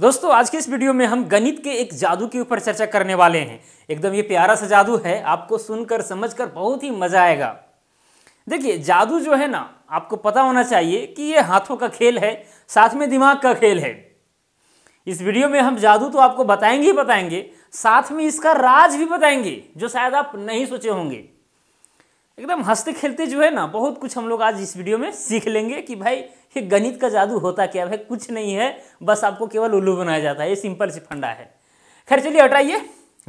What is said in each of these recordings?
दोस्तों आज के इस वीडियो में हम गणित के एक जादू के ऊपर चर्चा करने वाले हैं एकदम ये प्यारा सा जादू है आपको सुनकर समझकर बहुत ही मजा आएगा देखिए जादू जो है ना आपको पता होना चाहिए कि ये हाथों का खेल है साथ में दिमाग का खेल है इस वीडियो में हम जादू तो आपको बताएंगे ही बताएंगे साथ में इसका राज भी बताएंगे जो शायद आप नहीं सोचे होंगे एकदम हंसते खेलते जो है ना बहुत कुछ हम लोग आज इस वीडियो में सीख लेंगे कि भाई ये गणित का जादू होता क्या भाई कुछ नहीं है बस आपको केवल उल्लू बनाया जाता है ये सिंपल सी फंडा है खैर चलिए हटाइए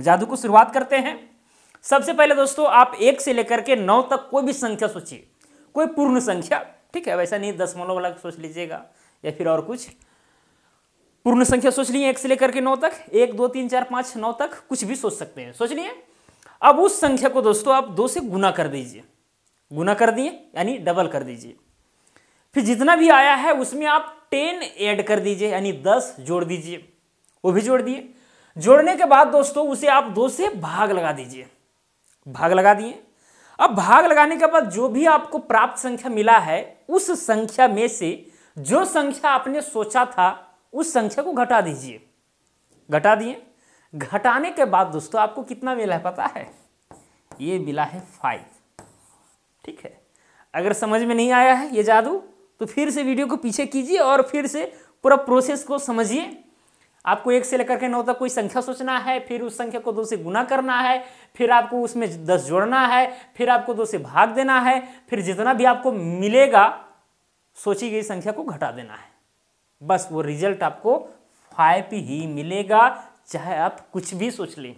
जादू को शुरुआत करते हैं सबसे पहले दोस्तों आप एक से लेकर के नौ तक कोई भी संख्या सोचिए कोई पूर्ण संख्या ठीक है वैसा नहीं दसमलव वाला सोच लीजिएगा या फिर और कुछ पूर्ण संख्या सोच लिए एक से लेकर के नौ तक एक दो तीन चार पाँच नौ तक कुछ भी सोच सकते हैं सोच लिए अब उस संख्या को दोस्तों आप दो से गुना कर दीजिए गुना कर दिए यानी डबल कर दीजिए फिर जितना भी आया है उसमें आप टेन ऐड कर दीजिए यानी दस जोड़ दीजिए वो भी जोड़ दिए जोड़ने के बाद दोस्तों उसे आप दो से भाग लगा दीजिए भाग लगा दिए अब भाग लगाने के बाद जो भी आपको प्राप्त संख्या मिला है उस संख्या में से जो संख्या आपने सोचा था उस संख्या को घटा दीजिए घटा दिए घटाने के बाद दोस्तों आपको कितना मिला है पता है ये मिला है फाइव ठीक है अगर समझ में नहीं आया है ये जादू तो फिर से वीडियो को पीछे कीजिए और फिर से पूरा प्रोसेस को समझिए आपको एक से लेकर के नौ तक कोई संख्या सोचना है फिर उस संख्या को दो से गुना करना है फिर आपको उसमें दस जोड़ना है फिर आपको दो से भाग देना है फिर जितना भी आपको मिलेगा सोची गई संख्या को घटा देना है बस वो रिजल्ट आपको फाइव ही मिलेगा चाहे आप कुछ भी सोच लें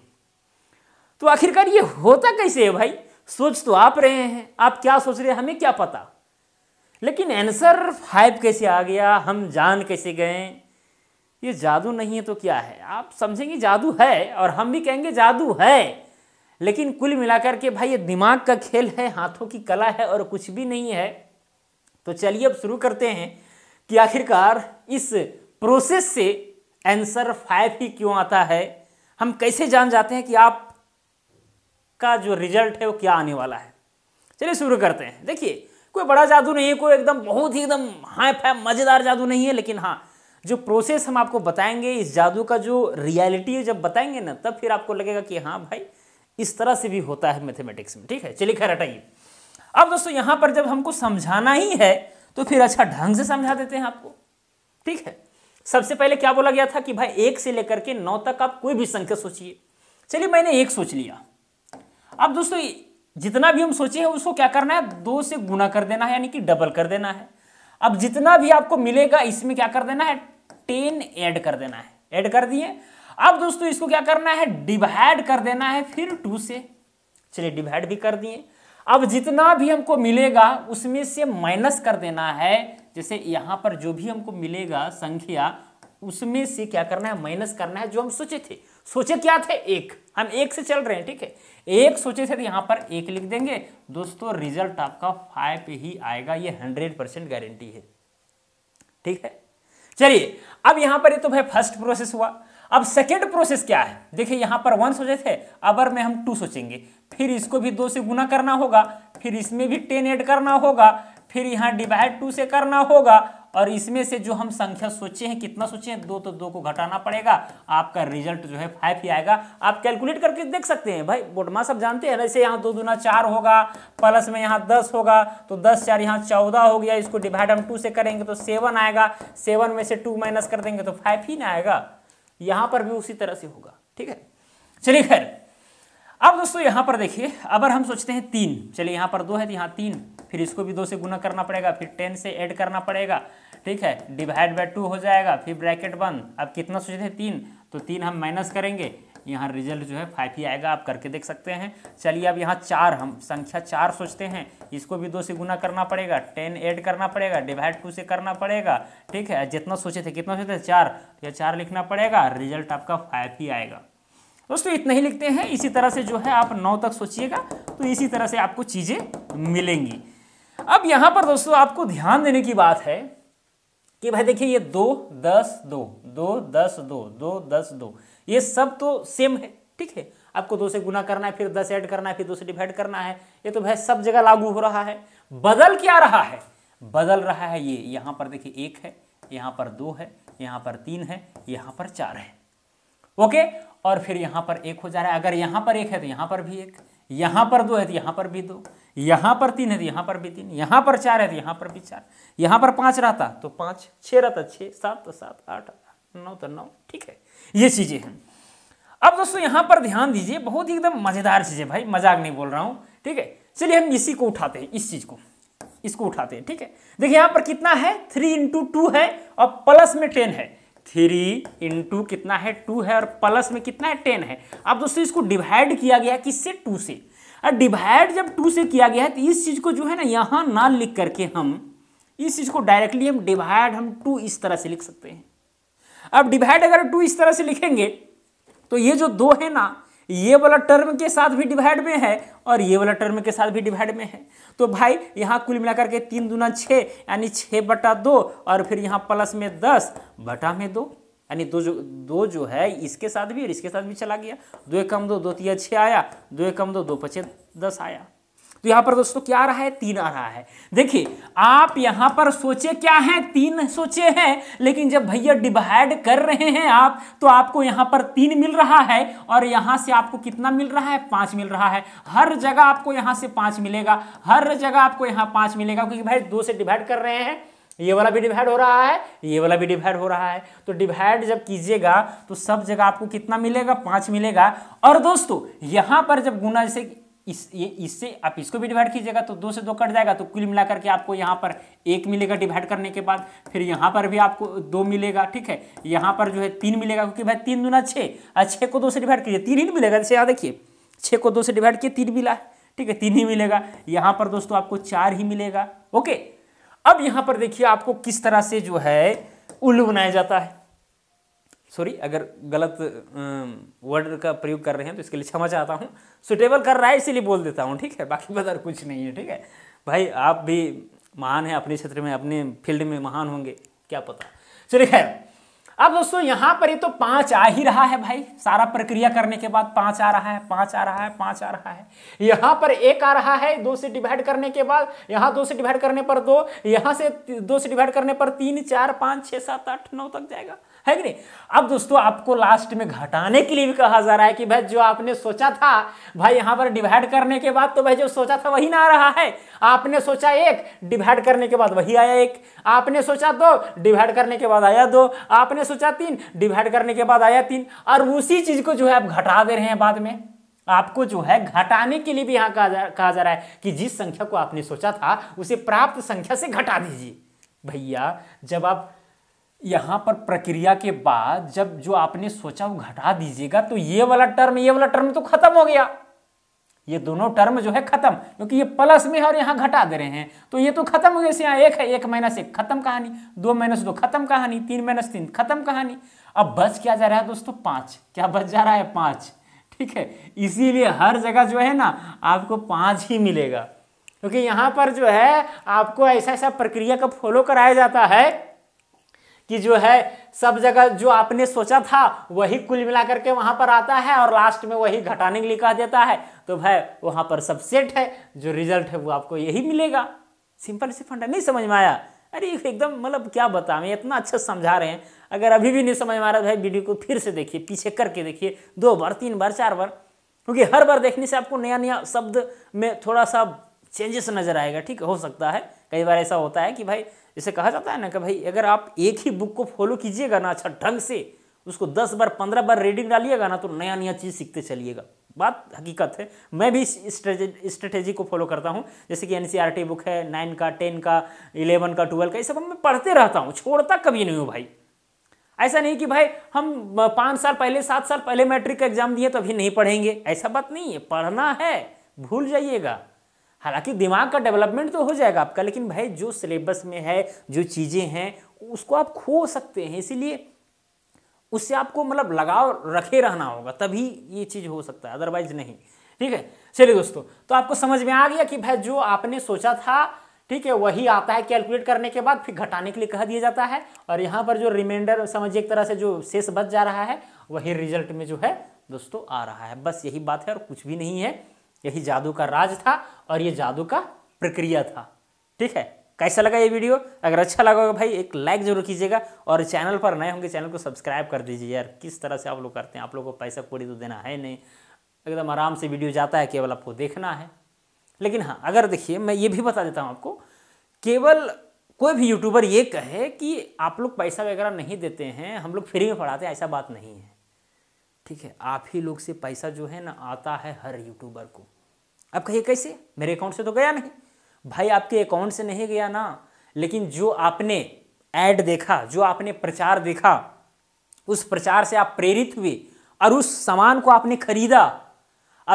तो आखिरकार ये होता कैसे है भाई सोच तो आप रहे हैं आप क्या सोच रहे हैं हमें क्या पता लेकिन आंसर फाइव कैसे आ गया हम जान कैसे गए ये जादू नहीं है तो क्या है आप समझेंगे जादू है और हम भी कहेंगे जादू है लेकिन कुल मिलाकर के भाई ये दिमाग का खेल है हाथों की कला है और कुछ भी नहीं है तो चलिए अब शुरू करते हैं कि आखिरकार इस प्रोसेस से आंसर फाइव ही क्यों आता है हम कैसे जान जाते हैं कि आप का जो रिजल्ट है वो क्या आने वाला है चलिए शुरू करते हैं देखिए कोई बड़ा जादू नहीं है कोई एकदम बहुत ही एकदम हाई फाई मज़ेदार जादू नहीं है लेकिन हाँ जो प्रोसेस हम आपको बताएंगे इस जादू का जो रियलिटी है जब बताएंगे ना तब फिर आपको लगेगा कि हाँ भाई इस तरह से भी होता है मैथमेटिक्स में ठीक है चलिए खैर हटाइए अब दोस्तों यहां पर जब हमको समझाना ही है तो फिर अच्छा ढंग से समझा देते हैं आपको ठीक है सबसे पहले क्या बोला गया था कि भाई एक से लेकर के नौ तक आप कोई भी संख्या सोचिए चलिए मैंने एक सोच लिया अब दोस्तों जितना भी हम सोचे हैं उसको क्या करना है दो से गुना कर देना है यानी कि डबल कर देना है अब जितना भी आपको मिलेगा इसमें क्या कर देना है टेन ऐड कर देना है ऐड कर दिए अब दोस्तों इसको क्या करना है डिवाइड कर देना है फिर टू से चलिए डिवाइड भी कर दिए अब जितना भी हमको मिलेगा उसमें से माइनस कर देना है जैसे यहाँ पर जो भी हमको मिलेगा संख्या उसमें से क्या करना है माइनस करना है जो हम सोचे थे सोचे क्या थे एक हम एक से चल रहे हैं ठीक है एक सोचे थे तो यहाँ पर एक लिख देंगे दोस्तों रिजल्ट आपका फाइव ही आएगा ये हंड्रेड परसेंट गारंटी है ठीक है चलिए अब यहाँ पर ये तो भाई फर्स्ट प्रोसेस हुआ अब सेकेंड प्रोसेस क्या है देखिए यहां पर वन सोचे थे अबर में हम टू सोचेंगे फिर इसको भी दो से गुना करना होगा फिर इसमें भी टेन एड करना होगा फिर यहाँ डिवाइड टू से करना होगा और इसमें से जो हम संख्या सोचे हैं कितना सोचे हैं दो तो दो को घटाना पड़ेगा आपका रिजल्ट जो है फाइव ही आएगा आप कैलकुलेट करके देख सकते हैं भाई बोडमा सब जानते हैं जैसे यहाँ दो दूना चार होगा प्लस में यहाँ दस होगा तो दस चार यहाँ चौदह हो गया इसको डिवाइड हम टू से करेंगे तो सेवन आएगा सेवन में से टू माइनस कर देंगे तो फाइव ही ना आएगा यहां पर भी उसी तरह से होगा ठीक है चलिए खैर अब दोस्तों यहां पर देखिए अगर हम सोचते हैं तीन चलिए यहां पर दो है तो यहाँ तीन फिर इसको भी दो से गुना करना पड़ेगा फिर टेन से ऐड करना पड़ेगा ठीक है डिवाइड बाय टू हो जाएगा फिर ब्रैकेट बंद अब कितना सोचते हैं तीन तो तीन हम माइनस करेंगे यहाँ रिजल्ट जो है फाइव ही आएगा आप करके देख सकते हैं चलिए अब यहाँ चार हम संख्या चार सोचते हैं इसको भी दो से गुना करना पड़ेगा टेन एड करना पड़ेगा डिवाइड टू से करना पड़ेगा ठीक है जितना सोचे थे कितना सोचे थे चार तो यह चार लिखना पड़ेगा रिजल्ट आपका फाइव ही आएगा दोस्तों इतना ही लिखते हैं इसी तरह से जो है आप नौ तक सोचिएगा तो इसी तरह से आपको चीज़ें मिलेंगी अब यहाँ पर दोस्तों आपको ध्यान देने की बात है कि भाई देखिए ये दो दस दो दो दस दो दो दस दो ये सब तो सेम है ठीक है आपको दो से गुना करना है फिर दस ऐड करना है फिर दो से डिवाइड करना है ये तो भाई सब जगह लागू हो रहा है बदल क्या रहा है बदल रहा है ये यहां पर देखिए एक है यहां पर दो है यहां पर तीन है यहां पर चार है ओके और फिर यहां पर एक हो जा रहा है अगर यहां पर एक है तो यहां पर भी एक यहां पर दो है तो यहां पर भी दो यहाँ पर तीन है तो यहाँ पर भी तीन यहाँ पर चार है तो यहाँ पर भी चार यहाँ पर पाँच रहता तो पाँच छः रहता छः सात तो सात आठ नौ तो नौ ठीक है ये चीज़ें हैं अब दोस्तों यहाँ पर ध्यान दीजिए बहुत ही एकदम मज़ेदार चीज़ें भाई मजाक नहीं बोल रहा हूँ ठीक है चलिए हम इसी को उठाते हैं इस चीज़ को इसको उठाते हैं ठीक है देखिए यहाँ पर कितना है थ्री इंटू टू है और प्लस में टेन है थ्री इंटू कितना है टू है और प्लस में कितना है टेन है अब दोस्तों इसको डिवाइड किया गया किससे टू से और डिवाइड जब टू से किया गया है तो इस चीज़ को जो है ना यहाँ ना लिख करके हम इस चीज़ को डायरेक्टली हम डिवाइड हम टू इस तरह से लिख सकते हैं अब डिवाइड अगर टू इस तरह से लिखेंगे तो ये जो दो है ना ये वाला टर्म के साथ भी डिवाइड में है और ये वाला टर्म के साथ भी डिवाइड में है तो भाई यहाँ कुल मिलाकर के तीन दूना छः यानी छः बटा दो और फिर यहाँ प्लस में दस बटा में दो यानी दो जो दो जो है इसके साथ भी और इसके साथ भी चला गया दो एक कम दो दो तीन छः आया दो एक कम दो दो पचे दस आया तो यहाँ पर दोस्तों क्या आ रहा है तीन आ रहा है देखिए आप यहाँ पर सोचे क्या है तीन सोचे हैं लेकिन जब भैया डिवाइड कर रहे हैं आप तो आपको यहाँ पर तीन मिल रहा है और यहाँ से आपको कितना मिल रहा है पाँच मिल रहा है हर जगह आपको यहाँ से पाँच मिलेगा हर जगह आपको यहाँ पाँच मिलेगा क्योंकि भाई दो से डिवाइड कर रहे हैं ये वाला भी डिवाइड हो रहा है ये वाला भी डिवाइड हो रहा है तो डिवाइड जब कीजिएगा तो सब जगह आपको कितना मिलेगा पांच मिलेगा और दोस्तों यहाँ पर जब गुना जैसे इस ये इससे आप इसको भी डिवाइड कीजिएगा तो दो से दो कट जाएगा तो कुल मिलाकर के आपको यहाँ पर एक मिलेगा डिवाइड करने के बाद फिर यहाँ पर भी आपको दो मिलेगा ठीक है यहाँ पर जो है तीन मिलेगा क्योंकि भाई तीन दूना छः और छः को दो से डिवाइड कीजिए तीन ही मिलेगा जैसे यहाँ देखिए छः को दो से डिवाइड किए तीन मिला ठीक है तीन ही मिलेगा यहाँ पर दोस्तों आपको चार ही मिलेगा ओके अब यहां पर देखिए आपको किस तरह से जो है उल्लू बनाया जाता है सॉरी अगर गलत वर्ड का प्रयोग कर रहे हैं तो इसके लिए क्षमा चाहता हूँ सुटेबल कर रहा है इसीलिए बोल देता हूँ ठीक है बाकी बदर कुछ नहीं है ठीक है भाई आप भी महान हैं अपने क्षेत्र में अपने फील्ड में महान होंगे क्या पता चलिए खैर अब दोस्तों यहां पर ये तो पांच आ ही रहा है भाई सारा प्रक्रिया करने के बाद पांच आ रहा है पांच आ रहा है पांच आ रहा है यहां पर एक आ रहा है दो से डिवाइड करने के बाद यहां दो से डिवाइड करने पर दो यहां से दो से डिवाइड करने पर तीन चार पांच छह सात आठ नौ तक जाएगा है कि नहीं अब दोस्तों आपको लास्ट में घटाने के लिए भी कहा जा रहा है कि भाई जो आपने सोचा था भाई यहाँ पर डिवाइड करने के बाद तो भाई जो सोचा था वही ना आ रहा है आपने सोचा एक डिवाइड करने के बाद वही आया एक आपने सोचा दो डिवाइड करने के बाद आया दो आपने सोचा तीन डिवाइड करने के बाद आया तीन और उसी चीज को जो है आप घटा दे रहे हैं बाद में आपको जो है घटाने के लिए भी यहाँ कहा जा कहा जा रहा है कि जिस संख्या को आपने सोचा था उसे प्राप्त संख्या से घटा दीजिए भैया जब आप यहाँ पर प्रक्रिया के बाद जब जो आपने सोचा वो घटा दीजिएगा तो ये वाला टर्म ये वाला टर्म तो खत्म हो गया ये दोनों टर्म जो है खत्म क्योंकि ये प्लस में है और यहाँ घटा दे रहे हैं तो ये तो खत्म हो गया यहाँ एक है एक माइनस एक खत्म कहानी दो माइनस दो खत्म कहानी तीन माइनस तीन खत्म कहानी अब बच क्या जा रहा है दोस्तों पाँच क्या बच जा रहा है पाँच ठीक है इसीलिए हर जगह जो है ना आपको पाँच ही मिलेगा क्योंकि यहाँ पर जो है आपको ऐसा ऐसा प्रक्रिया का फॉलो कराया जाता है कि जो है सब जगह जो आपने सोचा था वही कुल मिलाकर के वहां पर आता है और लास्ट में वही घटाने के लिए कहा देता है तो भाई वहां पर सब सेट है जो रिजल्ट है वो आपको यही मिलेगा सिंपल से फंडा नहीं समझ में आया अरे एकदम मतलब क्या बता मैं इतना अच्छा समझा रहे हैं अगर अभी भी नहीं समझ में आ रहा भाई वीडियो को फिर से देखिए पीछे करके देखिए दो बार तीन बार चार बार क्योंकि हर बार देखने से आपको नया नया शब्द में थोड़ा सा चेंजेस नज़र आएगा ठीक हो सकता है कई बार ऐसा होता है कि भाई जैसे कहा जाता है ना कि भाई अगर आप एक ही बुक को फॉलो कीजिएगा ना अच्छा ढंग से उसको दस बार पंद्रह बार रीडिंग डालिएगा ना तो नया नया चीज़ सीखते चलिएगा बात हकीकत है मैं भी स्ट्रेटेजी को फॉलो करता हूँ जैसे कि एन बुक e है नाइन का टेन का इलेवन का ट्वेल्व का ये सब मैं पढ़ते रहता हूँ छोड़ता कभी नहीं हूँ भाई ऐसा नहीं कि भाई हम पाँच साल पहले सात साल पहले मैट्रिक का एग्जाम दिए तो अभी नहीं पढ़ेंगे ऐसा बात नहीं है पढ़ना है भूल जाइएगा हालांकि दिमाग का डेवलपमेंट तो हो जाएगा आपका लेकिन भाई जो सिलेबस में है जो चीज़ें हैं उसको आप खो सकते हैं इसीलिए उससे आपको मतलब लगाव रखे रहना होगा तभी ये चीज़ हो सकता है अदरवाइज नहीं ठीक है चलिए दोस्तों तो आपको समझ में आ गया कि भाई जो आपने सोचा था ठीक है वही आता है कैलकुलेट करने के बाद फिर घटाने के लिए कह दिया जाता है और यहाँ पर जो रिमाइंडर समझिए एक तरह से जो शेष बच जा रहा है वही रिजल्ट में जो है दोस्तों आ रहा है बस यही बात है और कुछ भी नहीं है यही जादू का राज था और ये जादू का प्रक्रिया था ठीक है कैसा लगा ये वीडियो अगर अच्छा लगा होगा भाई एक लाइक जरूर कीजिएगा और चैनल पर नए होंगे चैनल को सब्सक्राइब कर दीजिए यार किस तरह से आप लोग करते हैं आप लोग को पैसा कोड़ी तो देना है नहीं एकदम आराम से वीडियो जाता है केवल आपको देखना है लेकिन हाँ अगर देखिए मैं ये भी बता देता हूँ आपको केवल कोई भी यूट्यूबर ये कहे कि आप लोग पैसा वगैरह नहीं देते हैं हम लोग फ्री में पढ़ाते हैं ऐसा बात नहीं है ठीक है आप ही लोग से पैसा जो है ना आता है हर यूट्यूबर को अब कहिए कैसे मेरे अकाउंट से तो गया नहीं भाई आपके अकाउंट से नहीं गया ना लेकिन जो आपने ऐड देखा जो आपने प्रचार देखा उस प्रचार से आप प्रेरित हुए और उस सामान को आपने खरीदा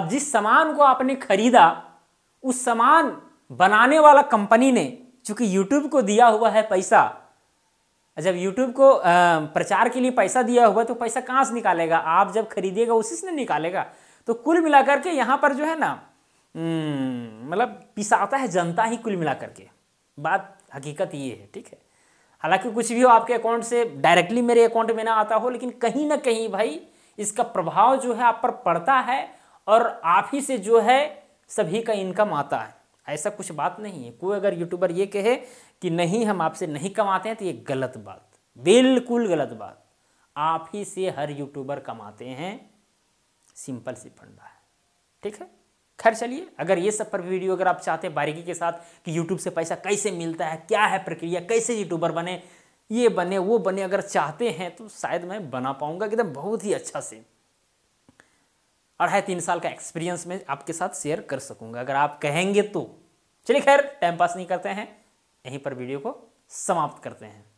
अब जिस सामान को आपने खरीदा उस सामान बनाने वाला कंपनी ने चूंकि यूट्यूब को दिया हुआ है पैसा जब यूट्यूब को प्रचार के लिए पैसा दिया हुआ तो पैसा कहाँ से निकालेगा आप जब खरीदिएगा उसी से निकालेगा तो कुल मिलाकर के यहाँ पर जो है ना हम्म, मतलब पिसाता है जनता ही कुल मिलाकर के बात हकीकत ये है ठीक है हालांकि कुछ भी हो आपके अकाउंट से डायरेक्टली मेरे अकाउंट में ना आता हो लेकिन कहीं ना कहीं भाई इसका प्रभाव जो है आप पर पड़ता है और आप ही से जो है सभी का इनकम आता है ऐसा कुछ बात नहीं है कोई अगर यूट्यूबर ये कहे कि नहीं हम आपसे नहीं कमाते हैं तो ये गलत बात बिल्कुल गलत बात आप ही से हर यूट्यूबर कमाते हैं सिंपल सी फंडा है ठीक है खैर चलिए अगर ये सब पर वीडियो अगर आप चाहते हैं बारीकी के साथ कि यूट्यूब से पैसा कैसे मिलता है क्या है प्रक्रिया कैसे यूट्यूबर बने ये बने वो बने अगर चाहते हैं तो शायद मैं बना पाऊंगा एकदम बहुत ही अच्छा से अढ़ाई तीन साल का एक्सपीरियंस मैं आपके साथ शेयर कर सकूंगा अगर आप कहेंगे तो चलिए खैर टाइम पास नहीं करते हैं यहीं पर वीडियो को समाप्त करते हैं